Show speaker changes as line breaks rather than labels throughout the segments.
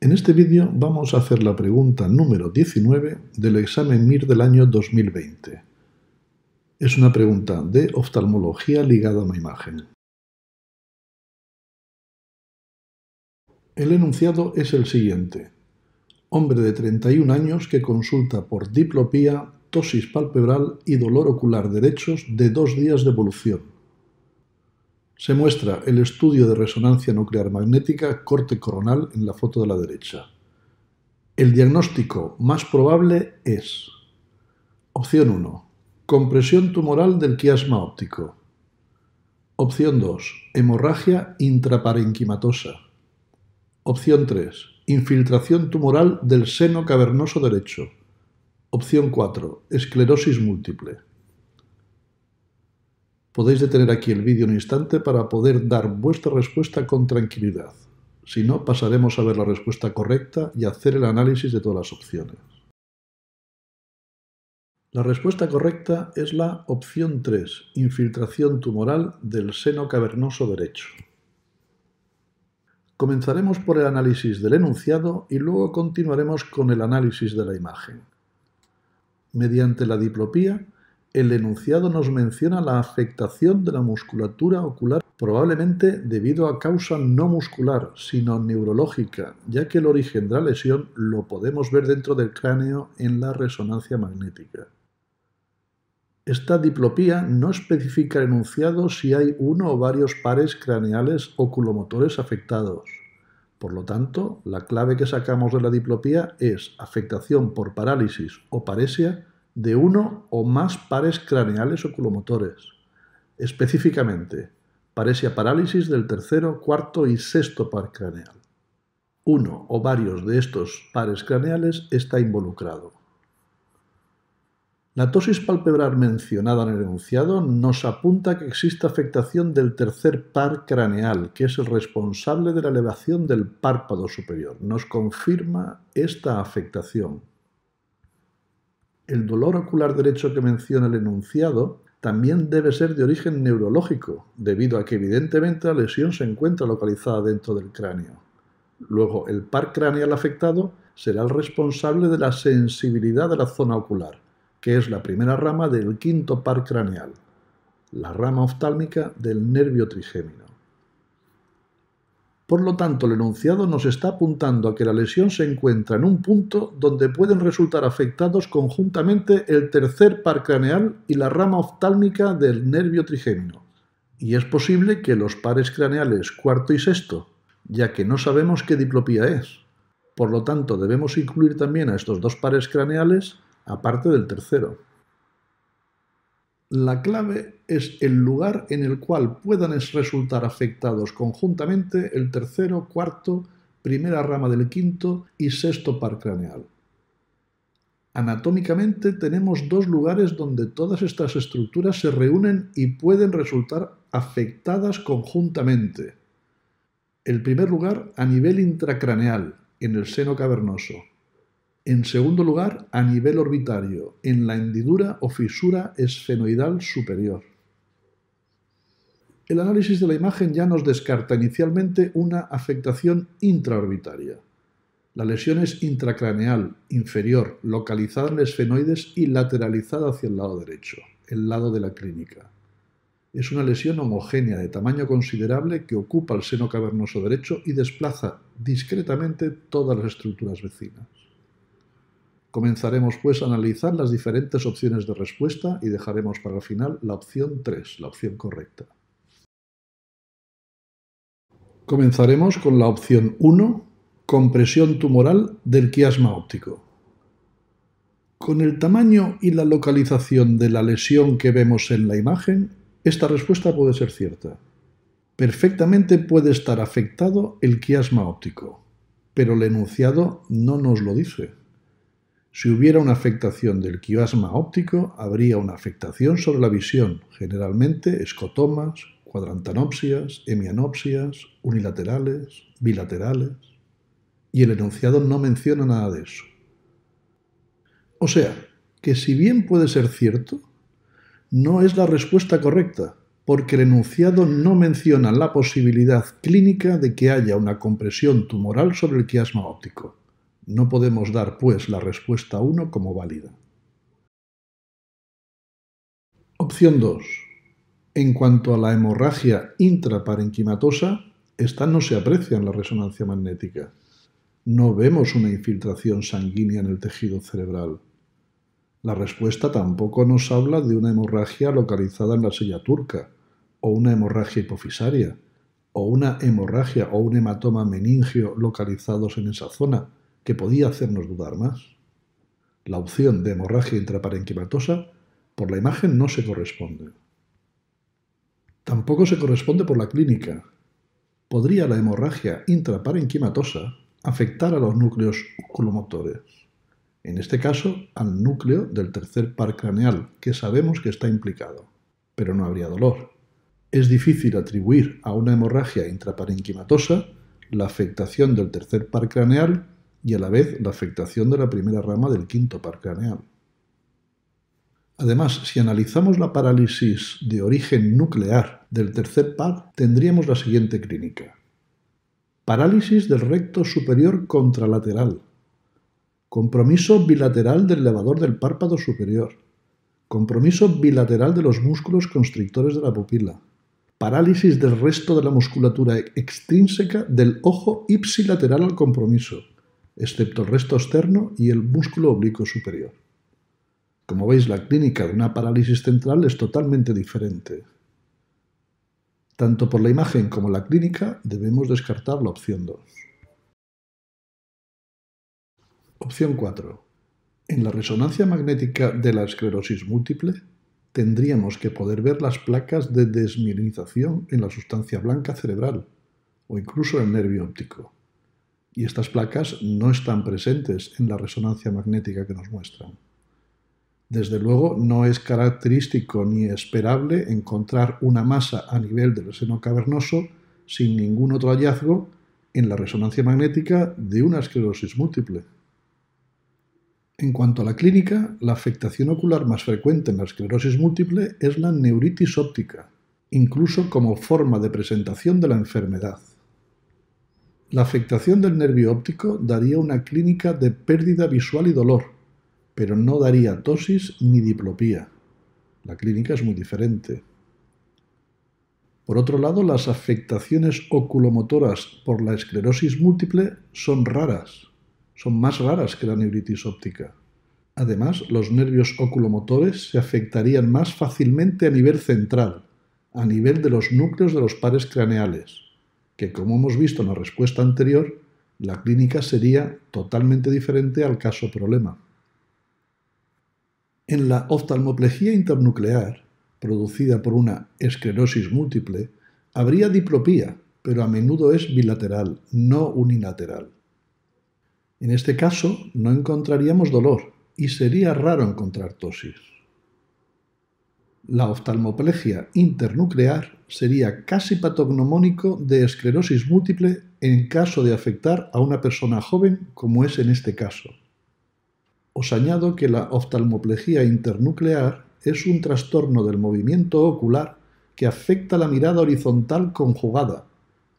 En este vídeo vamos a hacer la pregunta número 19 del examen MIR del año 2020. Es una pregunta de oftalmología ligada a una imagen. El enunciado es el siguiente. Hombre de 31 años que consulta por diplopía, tosis palpebral y dolor ocular derechos de dos días de evolución se muestra el estudio de resonancia nuclear magnética corte coronal en la foto de la derecha. El diagnóstico más probable es Opción 1. Compresión tumoral del quiasma óptico. Opción 2. Hemorragia intraparenquimatosa. Opción 3. Infiltración tumoral del seno cavernoso derecho. Opción 4. Esclerosis múltiple. Podéis detener aquí el vídeo un instante para poder dar vuestra respuesta con tranquilidad. Si no, pasaremos a ver la respuesta correcta y hacer el análisis de todas las opciones. La respuesta correcta es la opción 3, infiltración tumoral del seno cavernoso derecho. Comenzaremos por el análisis del enunciado y luego continuaremos con el análisis de la imagen. Mediante la diplopía, el enunciado nos menciona la afectación de la musculatura ocular, probablemente debido a causa no muscular, sino neurológica, ya que el origen de la lesión lo podemos ver dentro del cráneo en la resonancia magnética. Esta diplopía no especifica el enunciado si hay uno o varios pares craneales oculomotores afectados. Por lo tanto, la clave que sacamos de la diplopía es afectación por parálisis o paresia de uno o más pares craneales oculomotores. Específicamente, paresia parálisis del tercero, cuarto y sexto par craneal. Uno o varios de estos pares craneales está involucrado. La tosis palpebral mencionada en el enunciado nos apunta que existe afectación del tercer par craneal, que es el responsable de la elevación del párpado superior. Nos confirma esta afectación. El dolor ocular derecho que menciona el enunciado también debe ser de origen neurológico, debido a que evidentemente la lesión se encuentra localizada dentro del cráneo. Luego, el par craneal afectado será el responsable de la sensibilidad de la zona ocular, que es la primera rama del quinto par craneal, la rama oftálmica del nervio trigémino. Por lo tanto, el enunciado nos está apuntando a que la lesión se encuentra en un punto donde pueden resultar afectados conjuntamente el tercer par craneal y la rama oftálmica del nervio trigémino. Y es posible que los pares craneales cuarto y sexto, ya que no sabemos qué diplopía es. Por lo tanto, debemos incluir también a estos dos pares craneales aparte del tercero. La clave es el lugar en el cual puedan resultar afectados conjuntamente el tercero, cuarto, primera rama del quinto y sexto par craneal. Anatómicamente tenemos dos lugares donde todas estas estructuras se reúnen y pueden resultar afectadas conjuntamente. El primer lugar a nivel intracraneal, en el seno cavernoso. En segundo lugar, a nivel orbitario, en la hendidura o fisura esfenoidal superior. El análisis de la imagen ya nos descarta inicialmente una afectación intraorbitaria. La lesión es intracraneal, inferior, localizada en los esfenoides y lateralizada hacia el lado derecho, el lado de la clínica. Es una lesión homogénea de tamaño considerable que ocupa el seno cavernoso derecho y desplaza discretamente todas las estructuras vecinas. Comenzaremos pues a analizar las diferentes opciones de respuesta y dejaremos para el final la opción 3, la opción correcta. Comenzaremos con la opción 1, compresión tumoral del quiasma óptico. Con el tamaño y la localización de la lesión que vemos en la imagen, esta respuesta puede ser cierta. Perfectamente puede estar afectado el quiasma óptico, pero el enunciado no nos lo dice. Si hubiera una afectación del quiasma óptico, habría una afectación sobre la visión, generalmente escotomas, cuadrantanopsias, hemianopsias, unilaterales, bilaterales. Y el enunciado no menciona nada de eso. O sea, que si bien puede ser cierto, no es la respuesta correcta, porque el enunciado no menciona la posibilidad clínica de que haya una compresión tumoral sobre el quiasma óptico. No podemos dar, pues, la respuesta 1 como válida. Opción 2. En cuanto a la hemorragia intraparenquimatosa, esta no se aprecia en la resonancia magnética. No vemos una infiltración sanguínea en el tejido cerebral. La respuesta tampoco nos habla de una hemorragia localizada en la silla turca, o una hemorragia hipofisaria, o una hemorragia o un hematoma meningio localizados en esa zona, que podía hacernos dudar más. La opción de hemorragia intraparenquimatosa por la imagen no se corresponde. Tampoco se corresponde por la clínica. Podría la hemorragia intraparenquimatosa afectar a los núcleos oculomotores, en este caso al núcleo del tercer par craneal, que sabemos que está implicado, pero no habría dolor. Es difícil atribuir a una hemorragia intraparenquimatosa la afectación del tercer par craneal y a la vez la afectación de la primera rama del quinto par craneal. Además, si analizamos la parálisis de origen nuclear del tercer par, tendríamos la siguiente clínica. Parálisis del recto superior contralateral. Compromiso bilateral del elevador del párpado superior. Compromiso bilateral de los músculos constrictores de la pupila. Parálisis del resto de la musculatura extrínseca del ojo ipsilateral al compromiso excepto el resto externo y el músculo oblicuo superior. Como veis, la clínica de una parálisis central es totalmente diferente. Tanto por la imagen como la clínica debemos descartar la opción 2. Opción 4. En la resonancia magnética de la esclerosis múltiple, tendríamos que poder ver las placas de desmielinización en la sustancia blanca cerebral o incluso el nervio óptico y estas placas no están presentes en la resonancia magnética que nos muestran. Desde luego no es característico ni esperable encontrar una masa a nivel del seno cavernoso sin ningún otro hallazgo en la resonancia magnética de una esclerosis múltiple. En cuanto a la clínica, la afectación ocular más frecuente en la esclerosis múltiple es la neuritis óptica, incluso como forma de presentación de la enfermedad. La afectación del nervio óptico daría una clínica de pérdida visual y dolor, pero no daría tosis ni diplopía. La clínica es muy diferente. Por otro lado, las afectaciones oculomotoras por la esclerosis múltiple son raras, son más raras que la neuritis óptica. Además, los nervios oculomotores se afectarían más fácilmente a nivel central, a nivel de los núcleos de los pares craneales que como hemos visto en la respuesta anterior, la clínica sería totalmente diferente al caso problema. En la oftalmoplejía internuclear, producida por una esclerosis múltiple, habría diplopía, pero a menudo es bilateral, no unilateral. En este caso no encontraríamos dolor y sería raro encontrar tosis. La oftalmoplegia internuclear sería casi patognomónico de esclerosis múltiple en caso de afectar a una persona joven como es en este caso. Os añado que la oftalmoplegia internuclear es un trastorno del movimiento ocular que afecta la mirada horizontal conjugada,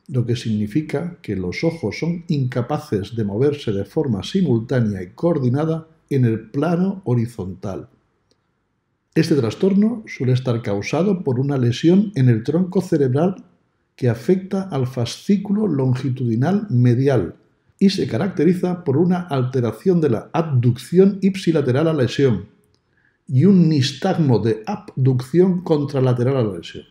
lo que significa que los ojos son incapaces de moverse de forma simultánea y coordinada en el plano horizontal. Este trastorno suele estar causado por una lesión en el tronco cerebral que afecta al fascículo longitudinal medial y se caracteriza por una alteración de la abducción ipsilateral a la lesión y un nistagmo de abducción contralateral a la lesión.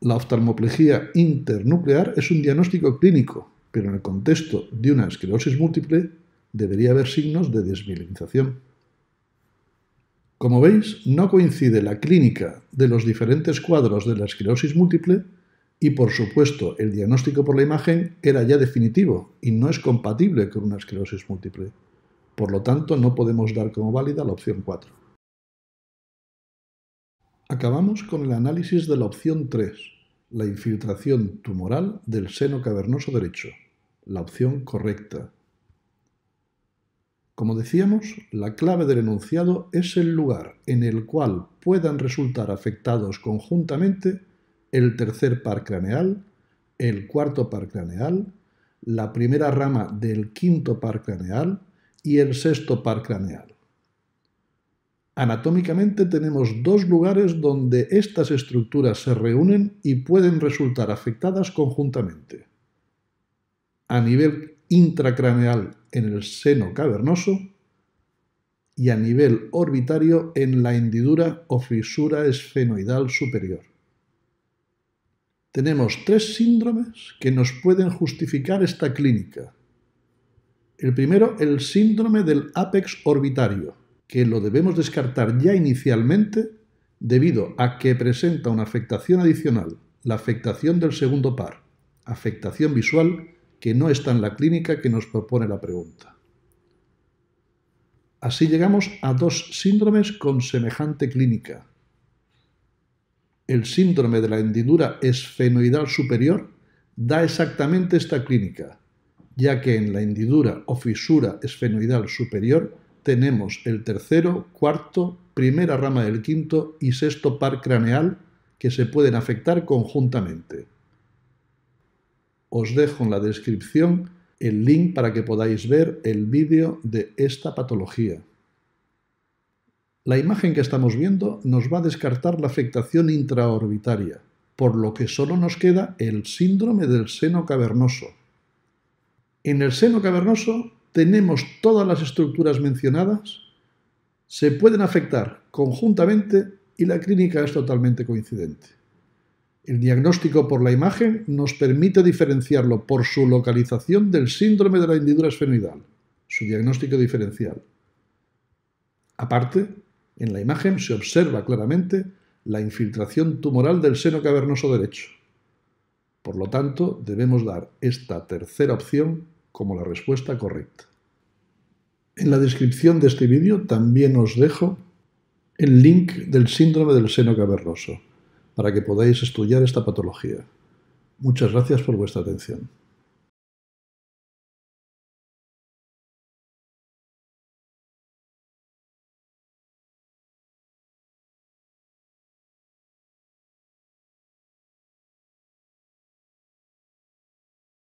La oftalmoplejía internuclear es un diagnóstico clínico, pero en el contexto de una esclerosis múltiple debería haber signos de desmielinización. Como veis, no coincide la clínica de los diferentes cuadros de la esclerosis múltiple y, por supuesto, el diagnóstico por la imagen era ya definitivo y no es compatible con una esclerosis múltiple. Por lo tanto, no podemos dar como válida la opción 4. Acabamos con el análisis de la opción 3, la infiltración tumoral del seno cavernoso derecho, la opción correcta, como decíamos, la clave del enunciado es el lugar en el cual puedan resultar afectados conjuntamente el tercer par craneal, el cuarto par craneal, la primera rama del quinto par craneal y el sexto par craneal. Anatómicamente tenemos dos lugares donde estas estructuras se reúnen y pueden resultar afectadas conjuntamente. A nivel intracraneal en el seno cavernoso y a nivel orbitario en la hendidura o fisura esfenoidal superior. Tenemos tres síndromes que nos pueden justificar esta clínica. El primero, el síndrome del ápex orbitario, que lo debemos descartar ya inicialmente debido a que presenta una afectación adicional, la afectación del segundo par, afectación visual que no está en la clínica que nos propone la pregunta. Así llegamos a dos síndromes con semejante clínica. El síndrome de la hendidura esfenoidal superior da exactamente esta clínica, ya que en la hendidura o fisura esfenoidal superior tenemos el tercero, cuarto, primera rama del quinto y sexto par craneal que se pueden afectar conjuntamente. Os dejo en la descripción el link para que podáis ver el vídeo de esta patología. La imagen que estamos viendo nos va a descartar la afectación intraorbitaria, por lo que solo nos queda el síndrome del seno cavernoso. En el seno cavernoso tenemos todas las estructuras mencionadas, se pueden afectar conjuntamente y la clínica es totalmente coincidente. El diagnóstico por la imagen nos permite diferenciarlo por su localización del síndrome de la hendidura esfenoidal, su diagnóstico diferencial. Aparte, en la imagen se observa claramente la infiltración tumoral del seno cavernoso derecho. Por lo tanto, debemos dar esta tercera opción como la respuesta correcta. En la descripción de este vídeo también os dejo el link del síndrome del seno cavernoso para que podáis estudiar esta patología. Muchas gracias por vuestra atención.